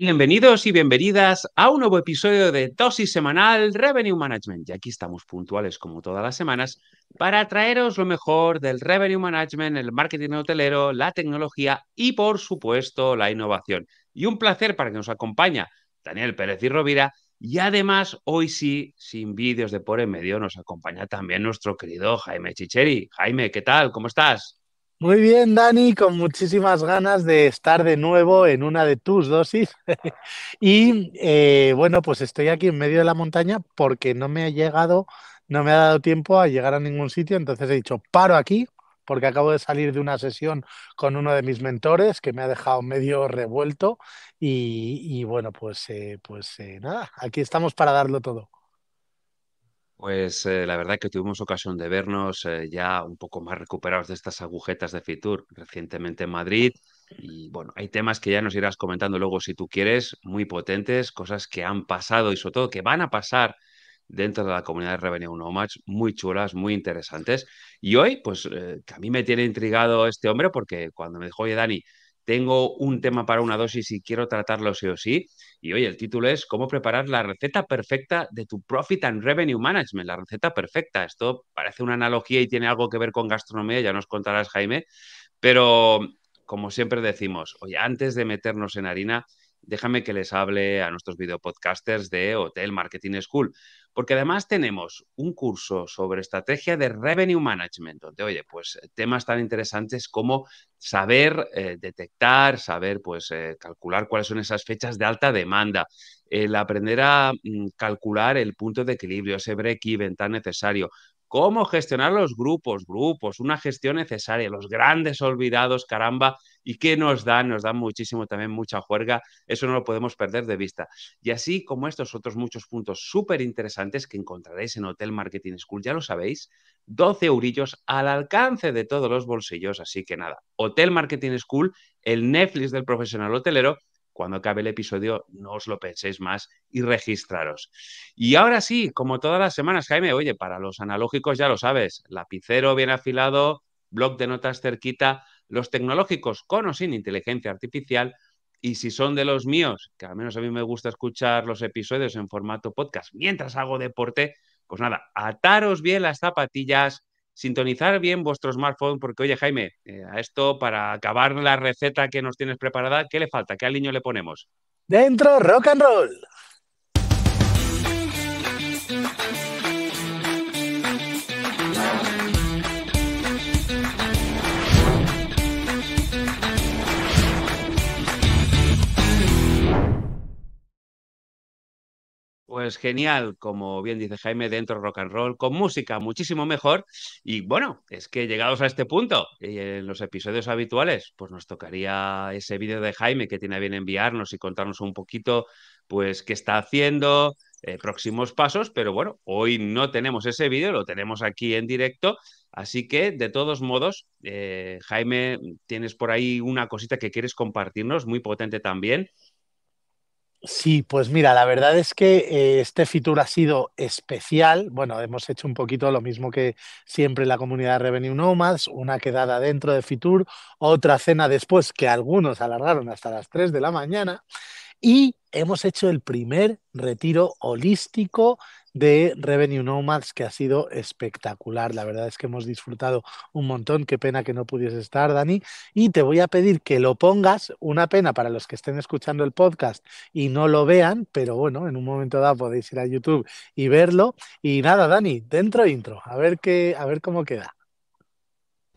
Bienvenidos y bienvenidas a un nuevo episodio de Dosis Semanal Revenue Management. Y aquí estamos puntuales como todas las semanas para traeros lo mejor del Revenue Management, el marketing hotelero, la tecnología y por supuesto la innovación. Y un placer para que nos acompaña Daniel Pérez y Rovira. Y además hoy sí, sin vídeos de por en medio, nos acompaña también nuestro querido Jaime Chicheri. Jaime, ¿qué tal? ¿Cómo estás? Muy bien, Dani, con muchísimas ganas de estar de nuevo en una de tus dosis. y eh, bueno, pues estoy aquí en medio de la montaña porque no me ha llegado, no me ha dado tiempo a llegar a ningún sitio, entonces he dicho, paro aquí porque acabo de salir de una sesión con uno de mis mentores que me ha dejado medio revuelto y, bueno, pues, eh, pues eh, nada, aquí estamos para darlo todo. Pues eh, la verdad que tuvimos ocasión de vernos eh, ya un poco más recuperados de estas agujetas de Fitur recientemente en Madrid. Y bueno, hay temas que ya nos irás comentando luego si tú quieres, muy potentes, cosas que han pasado y sobre todo que van a pasar dentro de la comunidad de Revenue Nomads, muy chulas, muy interesantes. Y hoy, pues eh, a mí me tiene intrigado este hombre porque cuando me dijo, oye Dani, tengo un tema para una dosis y quiero tratarlo sí o sí. Y hoy el título es ¿Cómo preparar la receta perfecta de tu Profit and Revenue Management? La receta perfecta. Esto parece una analogía y tiene algo que ver con gastronomía, ya nos contarás Jaime, pero como siempre decimos, oye, antes de meternos en harina, déjame que les hable a nuestros videopodcasters de Hotel Marketing School, porque además tenemos un curso sobre estrategia de revenue management, donde, oye, pues temas tan interesantes como saber eh, detectar, saber, pues, eh, calcular cuáles son esas fechas de alta demanda, el aprender a mm, calcular el punto de equilibrio, ese break-even tan necesario, cómo gestionar los grupos, grupos, una gestión necesaria, los grandes olvidados, caramba, y qué nos dan, nos dan muchísimo también mucha juerga, eso no lo podemos perder de vista. Y así como estos otros muchos puntos súper interesantes que encontraréis en Hotel Marketing School, ya lo sabéis, 12 eurillos al alcance de todos los bolsillos, así que nada, Hotel Marketing School, el Netflix del profesional hotelero, cuando acabe el episodio, no os lo penséis más y registraros. Y ahora sí, como todas las semanas, Jaime, oye, para los analógicos ya lo sabes, lapicero bien afilado, blog de notas cerquita, los tecnológicos con o sin inteligencia artificial. Y si son de los míos, que al menos a mí me gusta escuchar los episodios en formato podcast mientras hago deporte, pues nada, ataros bien las zapatillas, sintonizar bien vuestro smartphone, porque oye Jaime, eh, a esto para acabar la receta que nos tienes preparada, ¿qué le falta? ¿Qué aliño le ponemos? Dentro rock and roll. Pues genial, como bien dice Jaime, dentro rock and roll, con música muchísimo mejor. Y bueno, es que llegados a este punto, en los episodios habituales, pues nos tocaría ese vídeo de Jaime que tiene bien enviarnos y contarnos un poquito, pues, qué está haciendo, eh, próximos pasos, pero bueno, hoy no tenemos ese vídeo, lo tenemos aquí en directo. Así que, de todos modos, eh, Jaime, tienes por ahí una cosita que quieres compartirnos, muy potente también. Sí, pues mira, la verdad es que eh, este Fitur ha sido especial. Bueno, hemos hecho un poquito lo mismo que siempre en la comunidad de Revenue Nomads, una quedada dentro de Fitur, otra cena después que algunos alargaron hasta las 3 de la mañana y hemos hecho el primer retiro holístico de Revenue Nomads, que ha sido espectacular. La verdad es que hemos disfrutado un montón. Qué pena que no pudiese estar, Dani. Y te voy a pedir que lo pongas. Una pena para los que estén escuchando el podcast y no lo vean, pero bueno, en un momento dado podéis ir a YouTube y verlo. Y nada, Dani, dentro intro, a ver qué, a ver cómo queda.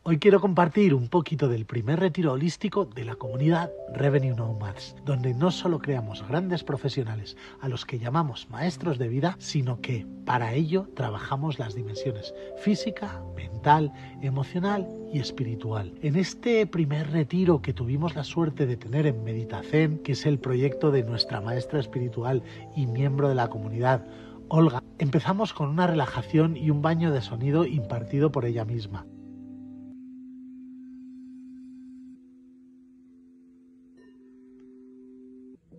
Hoy quiero compartir un poquito del primer retiro holístico de la comunidad Revenue Nomads, donde no solo creamos grandes profesionales a los que llamamos maestros de vida, sino que para ello trabajamos las dimensiones física, mental, emocional y espiritual. En este primer retiro que tuvimos la suerte de tener en Meditacen, que es el proyecto de nuestra maestra espiritual y miembro de la comunidad, Olga, empezamos con una relajación y un baño de sonido impartido por ella misma.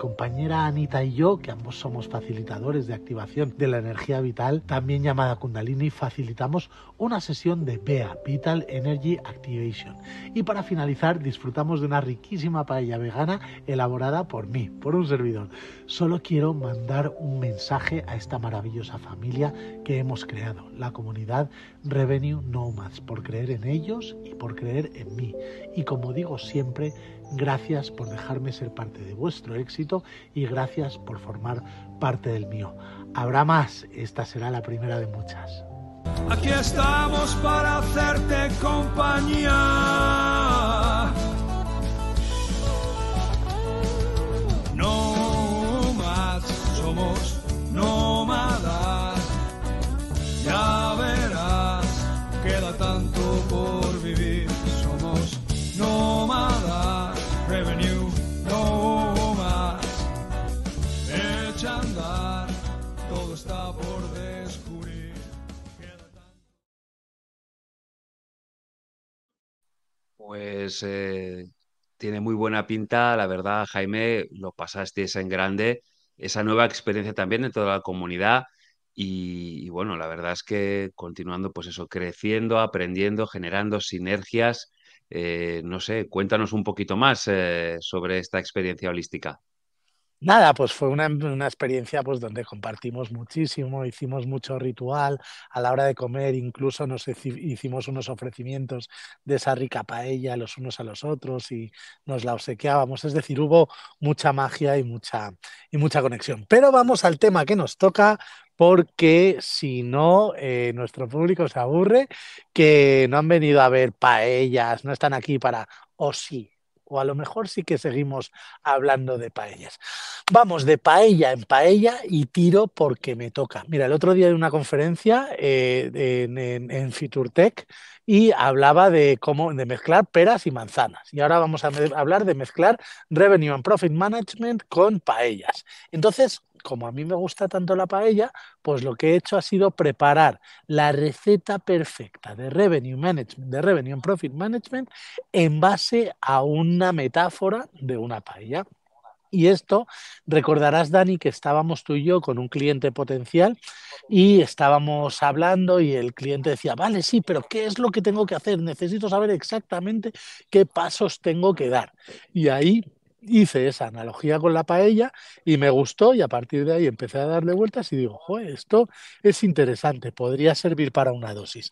compañera Anita y yo, que ambos somos facilitadores de activación de la energía vital, también llamada Kundalini, facilitamos una sesión de BEA, Vital Energy Activation. Y para finalizar, disfrutamos de una riquísima paella vegana elaborada por mí, por un servidor. Solo quiero mandar un mensaje a esta maravillosa familia que hemos creado, la comunidad Revenue Nomads, por creer en ellos y por creer en mí. Y como digo siempre, Gracias por dejarme ser parte de vuestro éxito y gracias por formar parte del mío. Habrá más, esta será la primera de muchas. Aquí estamos para hacerte compañía. No más somos Pues eh, tiene muy buena pinta, la verdad, Jaime, lo pasaste en grande, esa nueva experiencia también en toda la comunidad. Y, bueno, la verdad es que continuando, pues eso, creciendo, aprendiendo, generando sinergias. Eh, no sé, cuéntanos un poquito más eh, sobre esta experiencia holística. Nada, pues fue una, experiencia pues, donde compartimos muchísimo, hicimos mucho ritual a la hora de comer, incluso nos hicimos unos ofrecimientos de esa rica paella los unos a los otros y nos la obsequiábamos. Es decir, hubo mucha magia y mucha, y mucha conexión. Pero vamos al tema que nos toca, porque si no, eh, nuestro público se aburre, que no han venido a ver paellas, no están aquí para, o sí, o a lo mejor sí que seguimos hablando de paellas. Vamos de paella en paella y tiro porque me toca. Mira, el otro día hay una conferencia eh, en, en, Tech Fiturtech y hablaba de cómo de mezclar peras y manzanas. Y ahora vamos a hablar de mezclar revenue and profit management con paellas. Entonces, como a mí me gusta tanto la paella, pues lo que he hecho ha sido preparar la receta perfecta de revenue management, de revenue and profit management, en base a una metáfora de una paella. Y esto, recordarás, Dani, que estábamos tú y yo con un cliente potencial y estábamos hablando y el cliente decía, vale, sí, pero ¿qué es lo que tengo que hacer? Necesito saber exactamente qué pasos tengo que dar. Y ahí hice esa analogía con la paella y me gustó y a partir de ahí empecé a darle vueltas y digo, joder, esto es interesante, podría servir para una dosis.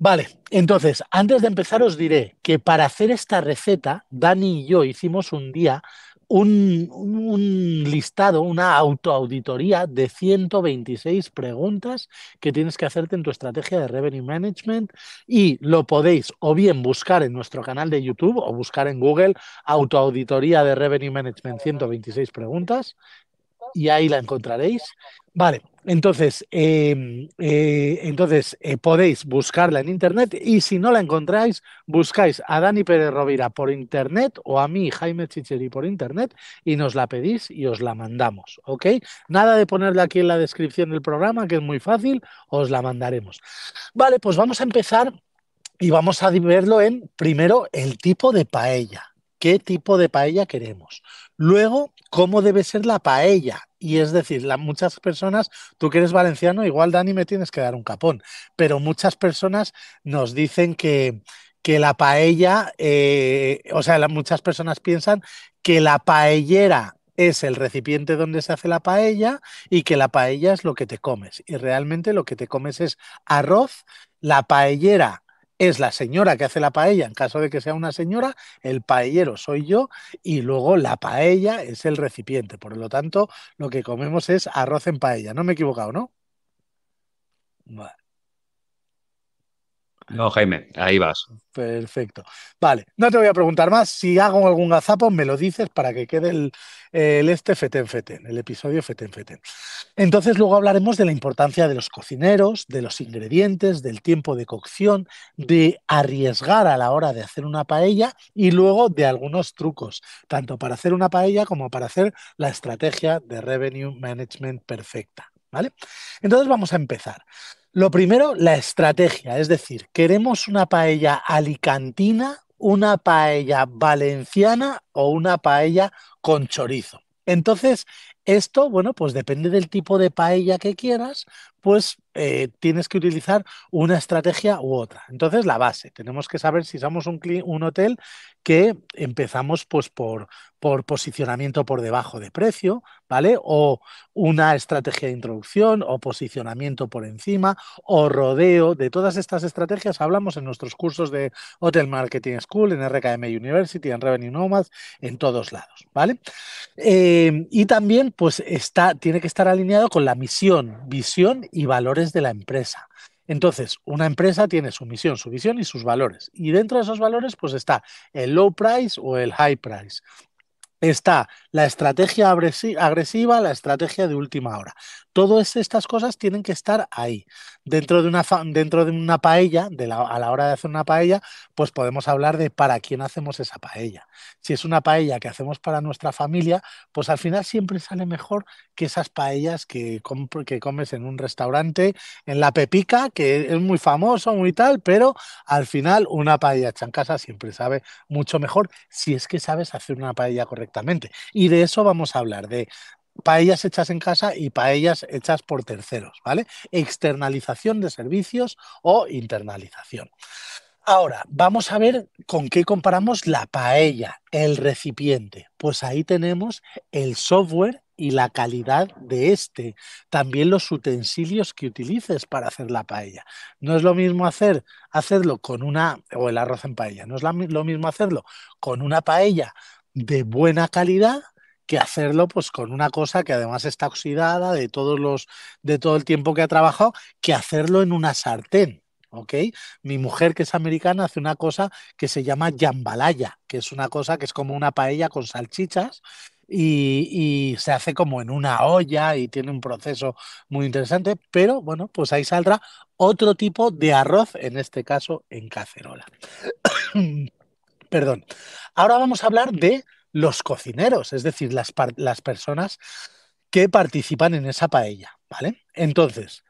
Vale, entonces, antes de empezar os diré que para hacer esta receta, Dani y yo hicimos un día un, listado, una autoauditoría de 126 preguntas que tienes que hacerte en tu estrategia de revenue management y lo podéis o bien buscar en nuestro canal de YouTube o buscar en Google autoauditoría de revenue management 126 preguntas y ahí la encontraréis. Vale, entonces, eh, eh, entonces eh, podéis buscarla en internet y si no la encontráis, buscáis a Dani Pérez Rovira por internet o a mí, Jaime Chicheri, por internet y nos la pedís y os la mandamos, ¿ok? Nada de ponerla aquí en la descripción del programa, que es muy fácil, os la mandaremos. Vale, pues vamos a empezar y vamos a verlo en, primero, el tipo de paella qué tipo de paella queremos. Luego, cómo debe ser la paella. Y es decir, la, muchas personas, tú que eres valenciano, igual Dani me tienes que dar un capón, pero muchas personas nos dicen que, que la paella, eh, o sea, muchas personas piensan que la paellera es el recipiente donde se hace la paella y que la paella es lo que te comes. Y realmente lo que te comes es arroz, la paellera es la señora que hace la paella, en caso de que sea una señora, el paellero soy yo y luego la paella es el recipiente. Por lo tanto, lo que comemos es arroz en paella. No me he equivocado, ¿no? No, Jaime, ahí vas. Perfecto. Vale, no te voy a preguntar más. Si hago algún gazapo, me lo dices para que quede el, este feten feten, el episodio feten feten. Entonces luego hablaremos de la importancia de los cocineros, de los ingredientes, del tiempo de cocción, de arriesgar a la hora de hacer una paella y luego de algunos trucos, tanto para hacer una paella como para hacer la estrategia de revenue management perfecta. ¿Vale? Entonces vamos a empezar. Lo primero, la estrategia, es decir, queremos una paella alicantina, una paella valenciana o una paella con chorizo. Entonces, esto, bueno, pues depende del tipo de paella que quieras, pues eh, tienes que utilizar una estrategia u otra. Entonces, la base, tenemos que saber si somos un, un hotel que empezamos pues, por, por, posicionamiento por debajo de precio, ¿vale? O una estrategia de introducción, o posicionamiento por encima, o rodeo. De todas estas estrategias hablamos en nuestros cursos de Hotel Marketing School, en RKM University, en Revenue Nomads, en todos lados, ¿vale? Eh, y también, pues, está, tiene que estar alineado con la misión, visión y valores de la empresa. Entonces, una empresa tiene su misión, su visión y sus valores. Y dentro de esos valores, pues está el low price o el high price. Está la estrategia agresiva, la estrategia de última hora. Todas estas cosas tienen que estar ahí. Dentro de una, dentro de una paella, a la hora de hacer una paella, pues podemos hablar de para quién hacemos esa paella. Si es una paella que hacemos para nuestra familia, pues al final siempre sale mejor que esas paellas que, que comes en un restaurante, en la Pepica, que es muy famoso, muy tal, pero al final una paella hecha en casa siempre sabe mucho mejor si es que sabes hacer una paella correctamente. Y de eso vamos a hablar, de, paellas hechas en casa y paellas hechas por terceros, ¿vale? Externalización de servicios o internalización. Ahora, vamos a ver con qué comparamos la paella, el recipiente. Pues ahí tenemos el software y la calidad de este, también los utensilios que utilices para hacer la paella. No es lo mismo hacer hacerlo con una o el arroz en paella, no es lo mismo hacerlo con una paella de buena calidad que hacerlo pues con una cosa que además está oxidada de todos los de todo el tiempo que ha trabajado, que hacerlo en una sartén. ¿ok? Mi mujer, que es americana, hace una cosa que se llama mm. jambalaya, que es una cosa que es como una paella con salchichas y, se hace como en una olla y tiene un proceso muy interesante, pero bueno, pues ahí saldrá otro tipo de arroz, en este caso en cacerola. Perdón. Ahora vamos a hablar de los cocineros, es decir, las, personas que participan en esa paella, ¿vale? Entonces,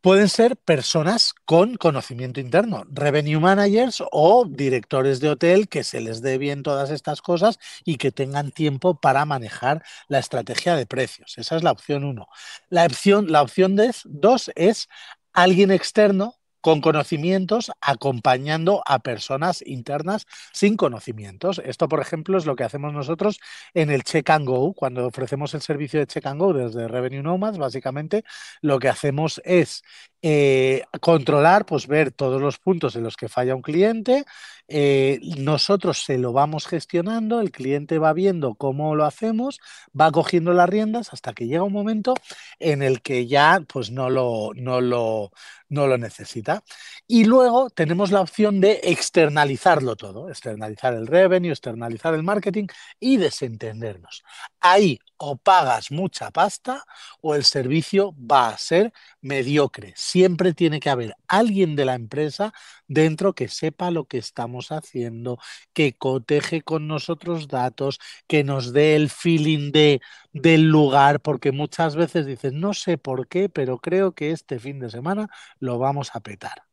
pueden ser personas con conocimiento interno, revenue managers o directores de hotel que se les dé bien todas estas cosas y que tengan tiempo para manejar la estrategia de precios. Esa es la opción uno. La opción, la opción dos es alguien externo con conocimientos acompañando a personas internas sin conocimientos. Esto, por ejemplo, es lo que hacemos nosotros en el Check and Go, cuando ofrecemos el servicio de Check and Go desde Revenue Nomads, básicamente lo que hacemos es eh, controlar, pues ver todos los puntos en los que falla un cliente, eh, nosotros se lo vamos gestionando, el cliente va viendo cómo lo hacemos, va cogiendo las riendas hasta que llega un momento en el que ya pues no lo, no lo, no lo necesita. Y luego tenemos la opción de externalizarlo todo, externalizar el revenue, externalizar el marketing y desentendernos. Ahí o pagas mucha pasta o el servicio va a ser mediocre. Siempre tiene que haber alguien de la empresa dentro que sepa lo que estamos haciendo, que coteje con nosotros datos, que nos dé el feeling de, del lugar, porque muchas veces dices, no sé por qué, pero creo que este fin de semana lo vamos a petar.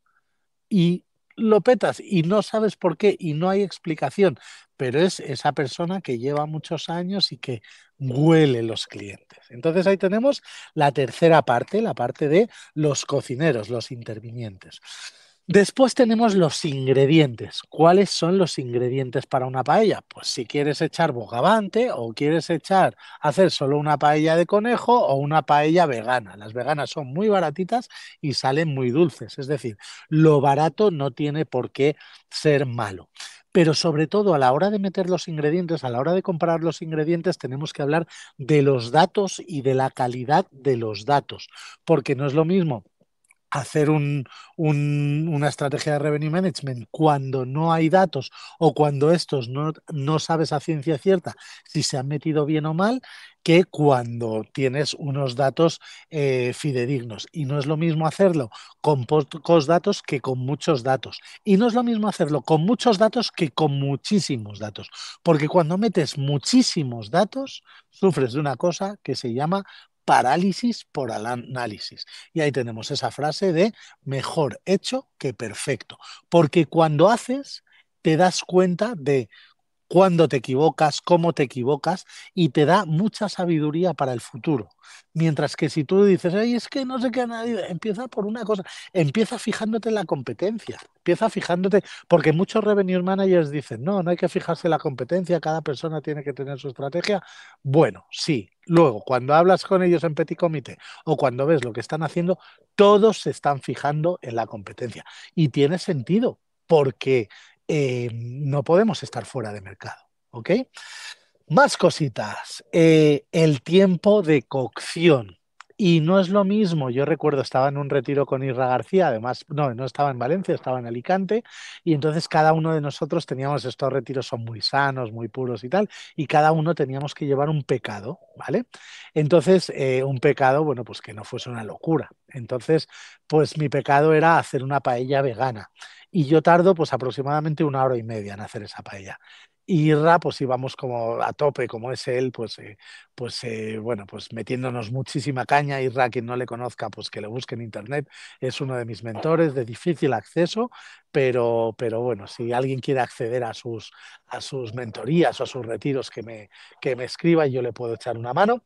Y lo petas y no sabes por qué y no hay explicación, pero es esa persona que lleva muchos años y que huele los clientes. Entonces ahí tenemos la tercera parte, la parte de los cocineros, los intervinientes. Después tenemos los ingredientes. ¿Cuáles son los ingredientes para una paella? Pues si quieres echar bogavante o quieres echar hacer solo una paella de conejo o una paella vegana. Las veganas son muy baratitas y salen muy dulces, es decir, lo barato no tiene por qué ser malo pero sobre todo a la hora de meter los ingredientes, a la hora de comprar los ingredientes, tenemos que hablar de los datos y de la calidad de los datos, porque no es lo mismo hacer una estrategia de revenue management cuando no hay datos o cuando estos no, sabes a ciencia cierta si se han metido bien o mal que cuando tienes unos datos eh, fidedignos. Y no es lo mismo hacerlo con pocos datos que con muchos datos. Y no es lo mismo hacerlo con muchos datos que con muchísimos datos. Porque cuando metes muchísimos datos, sufres de una cosa que se llama parálisis por análisis. Y ahí tenemos esa frase de mejor hecho que perfecto, porque cuando haces te das cuenta de cuándo te equivocas, cómo te equivocas y te da mucha sabiduría para el futuro. Mientras que si tú dices, es que no sé qué a nadie, empieza por una cosa, empieza fijándote en la competencia, empieza fijándote, porque muchos revenue managers dicen, no, no hay que fijarse en la competencia, cada persona tiene que tener su estrategia. Bueno, sí, luego, cuando hablas con ellos en petit comité o cuando ves lo que están haciendo, todos se están fijando en la competencia y tiene sentido, porque eh, no podemos estar fuera de mercado. ¿Ok? Más cositas. Eh, el tiempo de cocción. Y no es lo mismo, yo recuerdo, estaba en un retiro con Irra García, además, no, no estaba en Valencia, estaba en Alicante, y entonces cada uno de nosotros teníamos, estos retiros son muy sanos, muy puros y tal, y cada uno teníamos que llevar un pecado, ¿vale? Entonces, eh, un pecado, bueno, pues que no fuese una locura, entonces, pues mi pecado era hacer una paella vegana. Y yo tardo pues aproximadamente una hora y media en hacer esa paella y Ra, pues íbamos como a tope, como es él, pues, eh, pues eh, bueno, pues metiéndonos muchísima caña. Y quien no le conozca, pues que le busque en internet. Es uno de mis mentores, de difícil acceso, pero, pero bueno, si alguien quiere acceder a sus, a sus mentorías o a sus retiros, que me, que me escriba y yo le puedo echar una mano.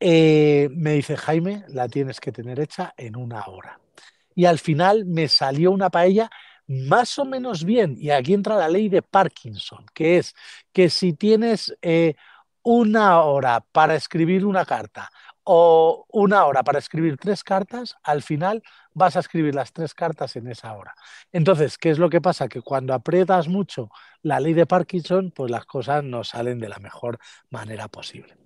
Eh, me dice Jaime, la tienes que tener hecha en una hora. Y al final me salió una paella más o menos bien, y aquí entra la ley de Parkinson, que es que si tienes eh, una hora para escribir una carta o una hora para escribir tres cartas, al final vas a escribir las tres cartas en esa hora. Entonces, ¿qué es lo que pasa? Que cuando aprietas mucho la ley de Parkinson, pues las cosas no salen de la mejor manera posible.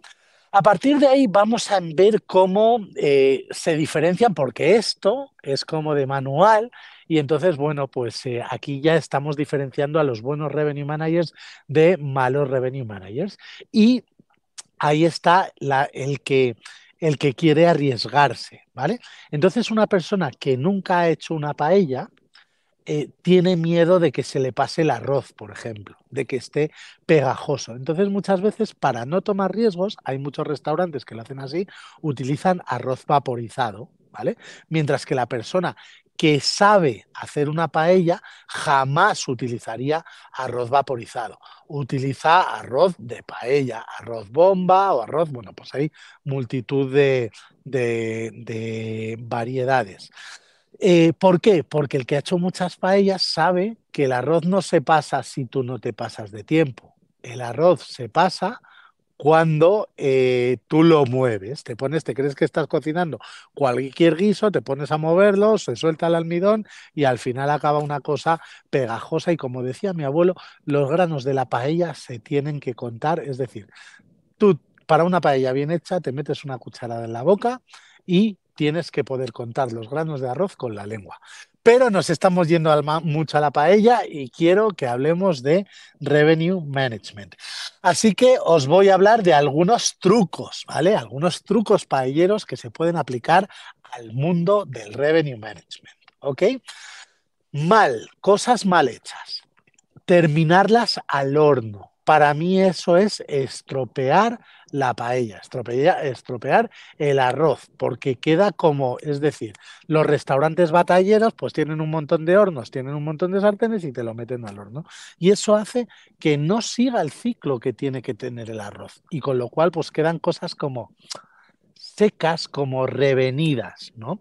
A partir de ahí vamos a ver cómo eh, se diferencian, porque esto es como de manual y entonces, bueno, pues eh, aquí ya estamos diferenciando a los buenos revenue managers de malos revenue managers. Y ahí está el que el que quiere arriesgarse, ¿vale? Entonces una persona que nunca ha hecho una paella, eh, tiene miedo de que se le pase el arroz, por ejemplo, de que esté pegajoso. Entonces, muchas veces, para no tomar riesgos, hay muchos restaurantes que lo hacen así, utilizan arroz vaporizado, ¿vale? Mientras que la persona que sabe hacer una paella jamás utilizaría arroz vaporizado. Utiliza arroz de paella, arroz bomba o arroz, bueno, pues hay multitud de, variedades. Eh, ¿Por qué? Porque el que ha hecho muchas paellas sabe que el arroz no se pasa si tú no te pasas de tiempo. El arroz se pasa cuando eh, tú lo mueves. Te pones, te crees que estás cocinando cualquier guiso, te pones a moverlo, se suelta el almidón y al final acaba una cosa pegajosa. Y como decía mi abuelo, los granos de la paella se tienen que contar. Es decir, tú para una paella bien hecha te metes una cucharada en la boca y tienes que poder contar los granos de arroz con la lengua. Pero nos estamos yendo mucho a la paella y quiero que hablemos de revenue management. Así que os voy a hablar de algunos trucos, ¿vale? Algunos trucos paelleros que se pueden aplicar al mundo del revenue management, ¿ok? Mal, cosas mal hechas. Terminarlas al horno. Para mí eso es estropear la paella, estropear, el arroz, porque queda como, es decir, los restaurantes batalleros pues tienen un montón de hornos, tienen un montón de sartenes y te lo meten al horno. Y eso hace que no siga el ciclo que tiene que tener el arroz. Y con lo cual pues quedan cosas como secas, como revenidas, ¿no?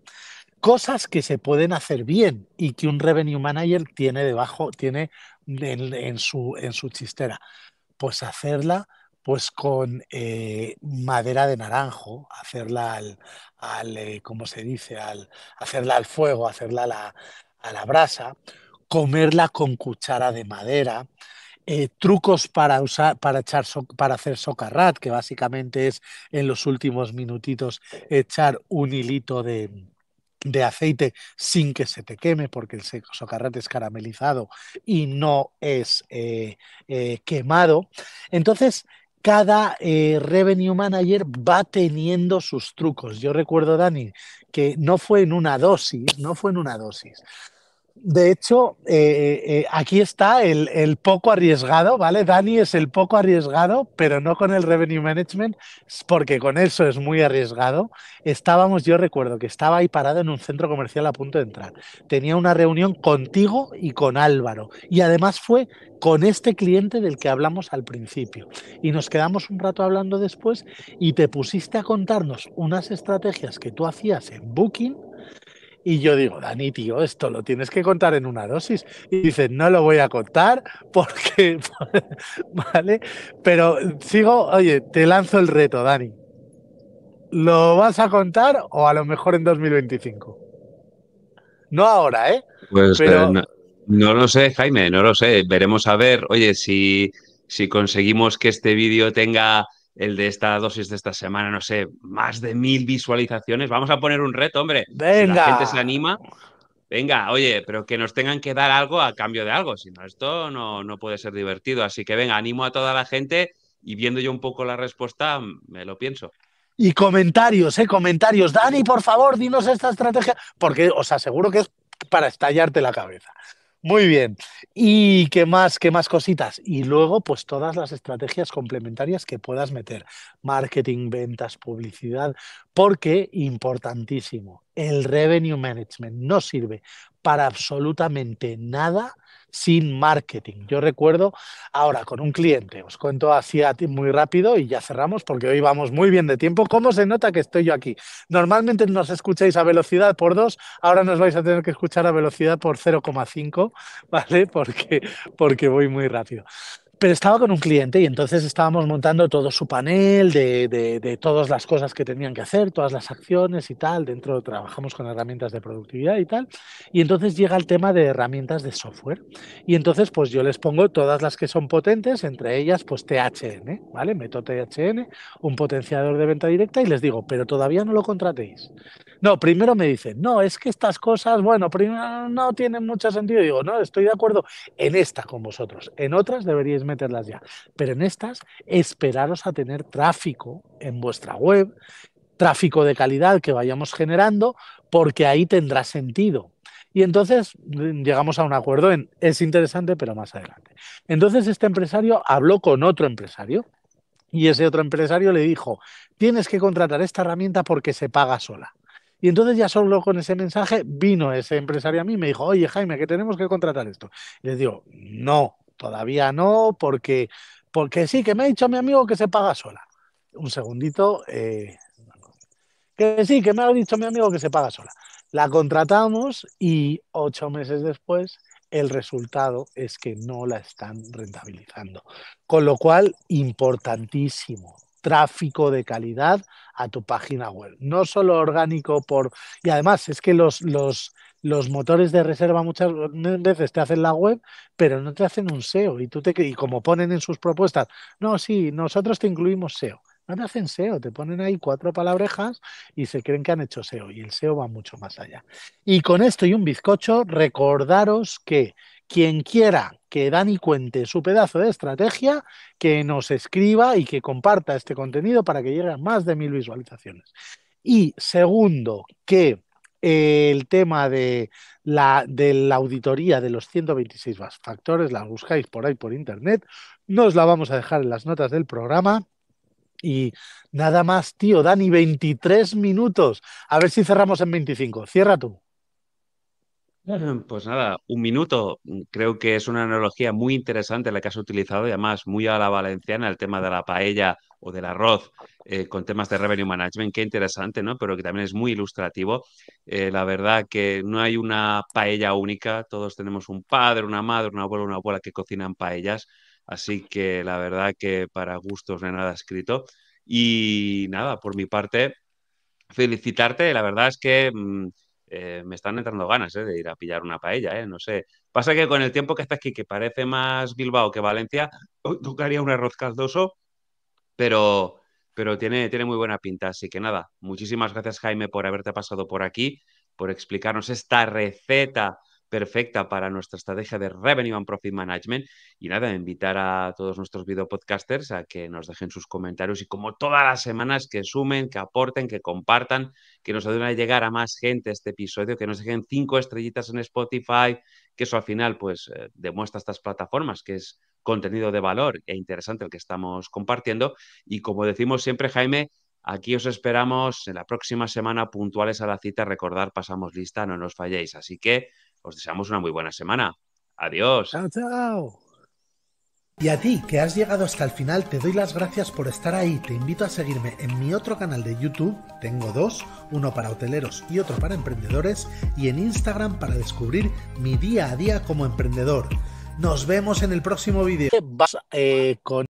Cosas que se pueden hacer bien y que un revenue manager tiene debajo, tiene en su, en su chistera. Pues hacerla pues con eh, madera de naranjo, hacerla al, eh, ¿cómo se dice? Al, hacerla al fuego, hacerla a la, brasa, comerla con cuchara de madera, eh, trucos para usar para echar para hacer socarrat que básicamente es en los últimos minutitos echar un hilito de, aceite sin que se te queme porque el socarrat es caramelizado y no es quemado entonces cada eh, revenue manager va teniendo sus trucos. Yo recuerdo, Dani, que no fue en una dosis, no fue en una dosis, de hecho, eh, eh, eh, aquí está el, el, poco arriesgado, ¿vale? Dani es el poco arriesgado, pero no con el revenue management, porque con eso es muy arriesgado. Estábamos, yo recuerdo que estaba ahí parado en un centro comercial a punto de entrar. Tenía una reunión contigo y con Álvaro. Y además fue con este cliente del que hablamos al principio. Y nos quedamos un rato hablando después y te pusiste a contarnos unas estrategias que tú hacías en Booking y yo digo, Dani, tío, esto lo tienes que contar en una dosis. Y dice, no lo voy a contar porque, ¿vale? Pero sigo, oye, te lanzo el reto, Dani. ¿Lo vas a contar o a lo mejor en 2025? No ahora, ¿eh? Pues eh, no, lo sé, Jaime, no lo sé. Veremos a ver, oye, si, si conseguimos que este vídeo tenga el de esta dosis de esta semana, no sé, más de mil visualizaciones. Vamos a poner un reto, hombre. Venga. Si la gente se anima. Venga, oye, pero que nos tengan que dar algo a cambio de algo, si no, esto no, no puede ser divertido. Así que venga, animo a toda la gente y viendo yo un poco la respuesta, me lo pienso. Y comentarios, ¿eh? Comentarios. Dani, por favor, dinos esta estrategia, porque os aseguro que es para estallarte la cabeza. Muy bien. ¿Y qué más, qué más cositas? Y luego, pues todas las estrategias complementarias que puedas meter. Marketing, ventas, publicidad, porque, importantísimo, el revenue management no sirve para absolutamente nada sin marketing. Yo recuerdo ahora con un cliente, os cuento así muy rápido y ya cerramos porque hoy vamos muy bien de tiempo. ¿Cómo se nota que estoy yo aquí? Normalmente nos escucháis a velocidad por dos, ahora nos vais a tener que escuchar a velocidad por 0,5, ¿vale? Porque, porque voy muy rápido pero estaba con un cliente y entonces estábamos montando todo su panel de, de, todas las cosas que tenían que hacer, todas las acciones y tal. Dentro trabajamos con herramientas de productividad y tal. Y entonces llega el tema de herramientas de software. Y entonces pues yo les pongo todas las que son potentes, entre ellas pues THN, ¿vale? Meto THN, un potenciador de venta directa y les digo, pero todavía no lo contratéis. No, primero me dicen, no, es que estas cosas, bueno, primero no tienen mucho sentido. Digo, no, estoy de acuerdo en esta con vosotros. En otras deberíais meterlas ya. Pero en estas, esperaros a tener tráfico en vuestra web, tráfico de calidad que vayamos generando, porque ahí tendrá sentido. Y entonces mm, llegamos a un acuerdo en es interesante, pero más adelante. Entonces este empresario habló con otro empresario y ese otro empresario le dijo, tienes que contratar esta herramienta porque se paga sola. Y entonces ya solo con ese mensaje vino ese empresario a mí y me dijo, oye Jaime, que tenemos que contratar esto. le digo, no, todavía no, porque, porque sí, que me ha dicho mi amigo que se paga sola. Un segundito. Eh, que sí, que me ha dicho mi amigo que se paga sola. La contratamos y ocho meses después el resultado es que no la están rentabilizando. Con lo cual, importantísimo, tráfico de calidad a tu página web. No solo orgánico por... Y además es que los, los los motores de reserva muchas veces te hacen la web, pero no te hacen un SEO. Y tú te y como ponen en sus propuestas, no, sí, nosotros te incluimos SEO. No te hacen SEO, te ponen ahí cuatro palabrejas y se creen que han hecho SEO. Y el SEO va mucho más allá. Y con esto y un bizcocho, recordaros que quien quiera que Dani cuente su pedazo de estrategia, que nos escriba y que comparta este contenido para que llegue a más de mil visualizaciones. Y segundo, que el tema de la, auditoría de los 126 factores, la buscáis por ahí por internet, nos la vamos a dejar en las notas del programa. Y nada más, tío, Dani, 23 minutos. A ver si cerramos en 25. Cierra tú. Em, pues nada, un minuto. Creo que es una analogía muy interesante la que has utilizado y además muy a la valenciana el tema de la paella o del arroz eh, con temas de revenue management, qué interesante, ¿no? Pero que también es muy ilustrativo. Eh, la verdad que no hay una paella única, todos tenemos un padre, una madre, una abuela, una abuela que cocinan paellas, así que la verdad que para gustos no hay nada escrito. Y nada, por mi parte, felicitarte, la verdad es que... Mm, eh, me están entrando ganas de ir a pillar una paella, no sé. Pasa que con el tiempo que está aquí, que parece más Bilbao que Valencia, ¡oh! tocaría un arroz caldoso pero, pero tiene, tiene muy buena pinta. Así que nada, muchísimas gracias Jaime por haberte pasado por aquí, por explicarnos esta receta perfecta para nuestra estrategia de Revenue and Profit Management. Y nada, invitar a todos nuestros videopodcasters a que nos dejen sus comentarios y como todas las semanas que sumen, que aporten, que compartan, que nos ayuden a llegar a más gente este episodio, que nos dejen cinco estrellitas en Spotify, que eso al final pues eh, demuestra estas plataformas que es contenido de valor e interesante el que estamos compartiendo y como decimos siempre Jaime, aquí os esperamos en la próxima semana puntuales a la cita, recordar pasamos lista, no nos falléis, así que os deseamos una muy buena semana. Adiós. Chao, chao. Y a ti, que has llegado hasta el final, te doy las gracias por estar ahí. Te invito a seguirme en mi otro canal de YouTube, tengo dos, uno para hoteleros y otro para emprendedores, y en Instagram para descubrir mi día a día como emprendedor. Nos vemos en el próximo vídeo. Eh,